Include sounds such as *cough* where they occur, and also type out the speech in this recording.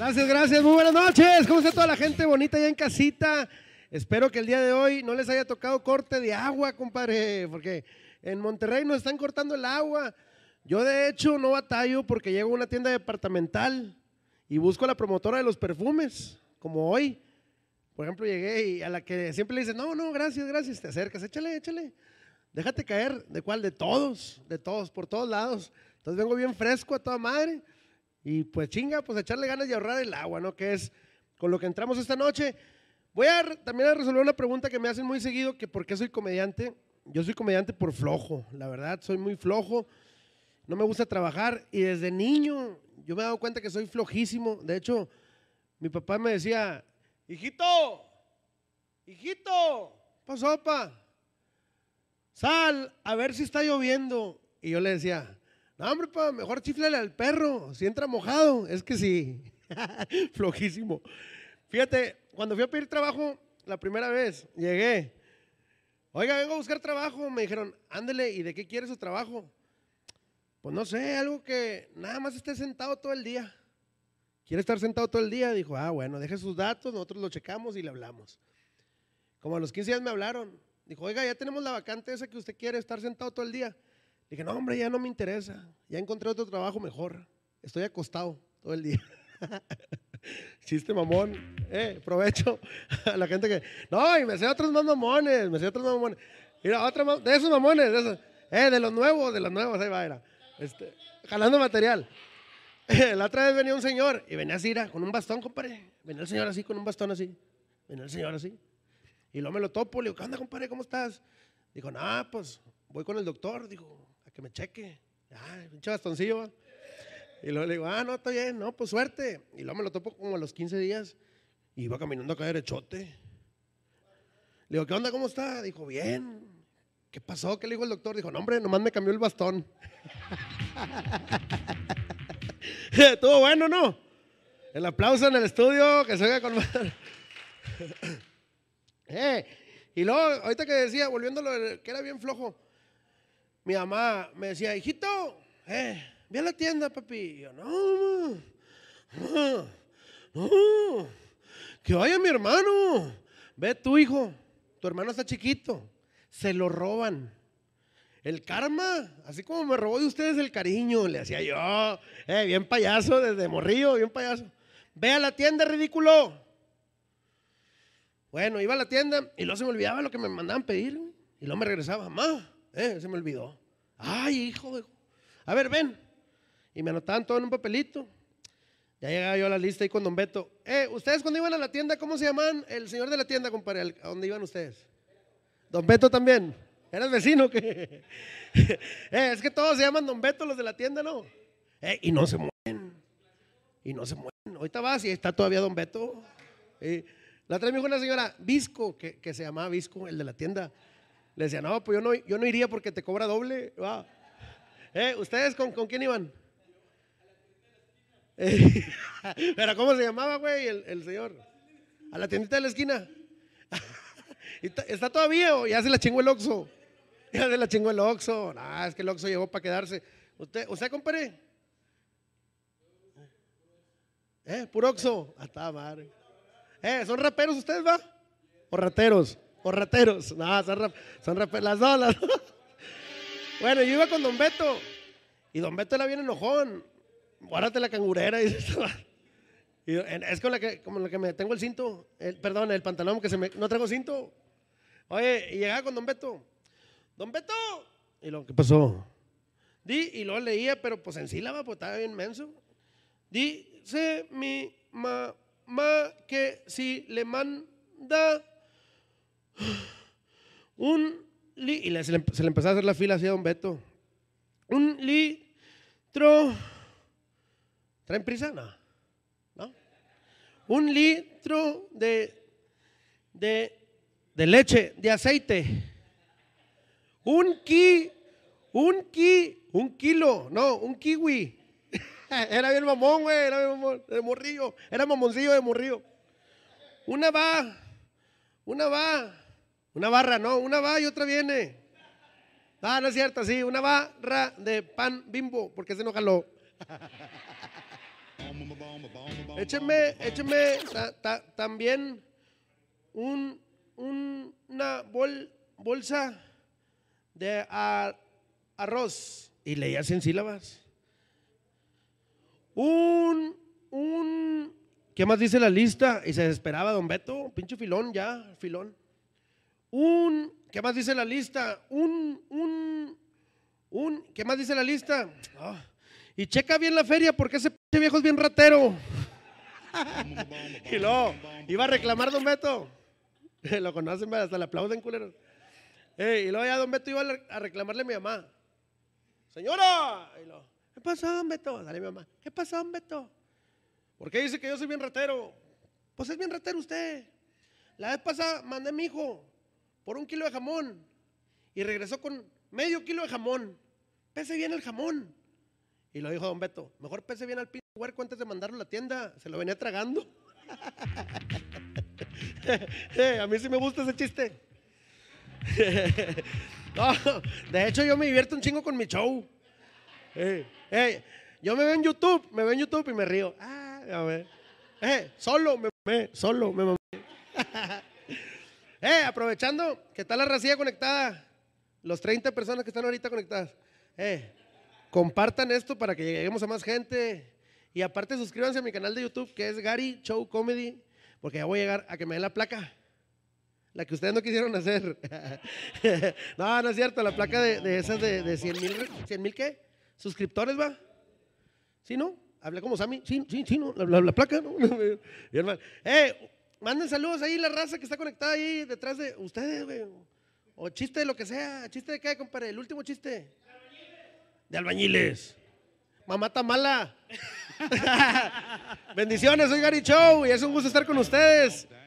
Gracias, gracias. Muy buenas noches. ¿Cómo está toda la gente bonita allá en casita? Espero que el día de hoy no les haya tocado corte de agua, compadre, porque en Monterrey nos están cortando el agua. Yo de hecho no batallo porque llego a una tienda departamental y busco a la promotora de los perfumes, como hoy. Por ejemplo, llegué y a la que siempre le dice, no, no, gracias, gracias, te acercas, échale, échale. Déjate caer, ¿de cuál? De todos, de todos, por todos lados. Entonces vengo bien fresco a toda madre. Y pues chinga, pues echarle ganas de ahorrar el agua, ¿no? Que es con lo que entramos esta noche. Voy a también a resolver una pregunta que me hacen muy seguido, que por qué soy comediante. Yo soy comediante por flojo, la verdad, soy muy flojo. No me gusta trabajar y desde niño yo me he dado cuenta que soy flojísimo. De hecho, mi papá me decía, hijito, hijito, pasó, sopa Sal a ver si está lloviendo. Y yo le decía, no, hombre, mejor chiflale al perro, si entra mojado, es que sí, *laughs* flojísimo. Fíjate, cuando fui a pedir trabajo la primera vez, llegué. Oiga, vengo a buscar trabajo. Me dijeron, ándele, ¿y de qué quiere su trabajo? Pues no sé, algo que nada más esté sentado todo el día. ¿Quiere estar sentado todo el día? Dijo, ah, bueno, deje sus datos, nosotros lo checamos y le hablamos. Como a los 15 días me hablaron. Dijo, oiga, ya tenemos la vacante esa que usted quiere estar sentado todo el día dije, no, hombre, ya no me interesa. Ya encontré otro trabajo mejor. Estoy acostado todo el día. *laughs* Chiste mamón. Eh, provecho a la gente que. No, y me sé otros más mamones. Me sé otros más mamones. Mira, otro de esos mamones. De esos... Eh, de los nuevos, de los nuevos. Ahí va, era. Este, jalando material. *laughs* la otra vez venía un señor y venía así, con un bastón, compadre. Venía el señor así, con un bastón así. Venía el señor así. Y luego me lo topo, le digo, ¿qué onda, compadre? ¿Cómo estás? Dijo, no, pues voy con el doctor. Dijo, me cheque. Ah, pinche bastoncillo. Y luego le digo, ah, no, está bien, no, pues suerte. Y luego me lo topo como a los 15 días y iba caminando acá derechote. Le digo, ¿qué onda? ¿Cómo está? Dijo, bien. ¿Qué pasó? ¿Qué le dijo el doctor? Dijo, no, hombre, nomás me cambió el bastón. *laughs* Estuvo bueno, ¿no? El aplauso en el estudio, que se oiga con *laughs* eh, y luego, ahorita que decía, volviéndolo, que era bien flojo mi mamá me decía, hijito, eh, ve a la tienda, papi. Y yo, no, mamá, no, que vaya mi hermano. Ve tu hijo, tu hermano está chiquito, se lo roban. El karma, así como me robó de ustedes el cariño, le hacía yo, eh, bien payaso, desde morrillo, bien payaso. Ve a la tienda, ridículo. Bueno, iba a la tienda y luego se me olvidaba lo que me mandaban pedir. Y luego me regresaba, mamá, eh, se me olvidó. Ay, hijo de... A ver, ven. Y me anotaban todo en un papelito. Ya llegaba yo a la lista y con Don Beto. Eh, ustedes cuando iban a la tienda, ¿cómo se llaman? El señor de la tienda, compadre. ¿A dónde iban ustedes? Don Beto también. era el vecino que? *laughs* Eh, es que todos se llaman Don Beto los de la tienda, ¿no? Eh, y no se mueven. Y no se mueven. Ahorita vas y está todavía Don Beto. la otra vez me dijo una señora, Visco, que, que se llamaba Visco, el de la tienda. Le decía, no, pues yo no, yo no iría porque te cobra doble. Eh, ¿Ustedes con, quién iban? *laughs* Pero ¿cómo se llamaba, güey, el, señor? A la tiendita de la esquina. *laughs* ¿Está todavía o ya se la chingó el Oxxo? *laughs* Ya se la chingó el Oxxo. ah es que el Oxxo llegó para quedarse. ¿Usted, usted compadre? ¿Eh? ¿Puro Oxxo? Hasta madre. ¿Eh? ¿Son raperos ustedes, va? ¿O rateros? O rateros. No, son, las dos, *laughs* Bueno, yo iba con Don Beto. Y Don Beto era bien enojón. Guárdate la cangurera. *laughs* Y, es con la que, como la que me tengo el cinto. perdón, el pantalón que se me. No traigo cinto. Oye, y llegaba con Don Beto. Don Beto. Y lo que pasó. Di, y lo leía, pero pues en sílaba, pues estaba bien menso. Dice mi mamá que si le manda un litro y se le, empezó a hacer la fila así a don Beto. Un litro. ¿Traen prisa? No. Un litro de, de, de leche, de aceite. Un ki, un ki, un kilo, no, un kiwi. *laughs* Era bien mamón, güey, era bien mamón, de morrillo, era mamoncillo de morrillo. Una va, una va, una barra, no, una va y otra viene. Ah, no es cierto, sí, una barra de pan bimbo, porque se no jaló. écheme, écheme también un, una bolsa de arroz. Y leía en sílabas. Un, un, ¿qué más dice la lista? Y se esperaba don Beto, pinche filón ya, filón. Un, ¿qué más dice la lista? Un, un, un, ¿qué más dice la lista? Ah, y checa bien la feria porque ese pinche viejo es bien ratero. *laughs* y luego, iba a reclamar Don Beto. *laughs* Lo conocen, hasta le aplauden, culero. y luego ya Don Beto iba a reclamarle a mi mamá. Señora, ¿qué pasó, Don Beto? Dale mi mamá, ¿qué pasó, Don Beto? ¿Por qué dice que yo soy bien ratero? Pues es bien ratero usted. La vez pasada mandé a mi hijo por un kilo de jamón y regresó con medio kilo de jamón. Pese bien el jamón. Y lo dijo don Beto, mejor pese bien al pinche huerco antes de mandarlo a la tienda, se lo venía tragando. *laughs* Eh, a mí sí me gusta ese chiste. *laughs* de hecho yo me divierto un chingo con mi show. Eh, eh, yo me veo en YouTube, me veo en YouTube y me río. Ah, a ver. solo me mamé, solo me mamé. *laughs* Eh, aprovechando que tal la racía conectada, los 30 personas que están ahorita conectadas, eh, compartan esto para que lleguemos a más gente. Y aparte suscríbanse a mi canal de YouTube que es Gary Show Comedy, porque ya voy a llegar a que me den la placa. La que ustedes no quisieron hacer. *laughs* no, no es cierto, la placa de, esas de, 100 mil, ¿100 mil qué? ¿Suscriptores va? ¿Sí, no? ¿Habla como Sammy. Sí, sí, sí, no, la, placa, ¿no? Bien *laughs* Eh, Manden saludos ahí la raza que está conectada ahí detrás de ustedes, güey. O chiste de lo que sea. ¿Chiste de qué, compadre? El último chiste. De albañiles. Mamá está mala. *laughs* Bendiciones, soy Gary Show y es un gusto estar con ustedes.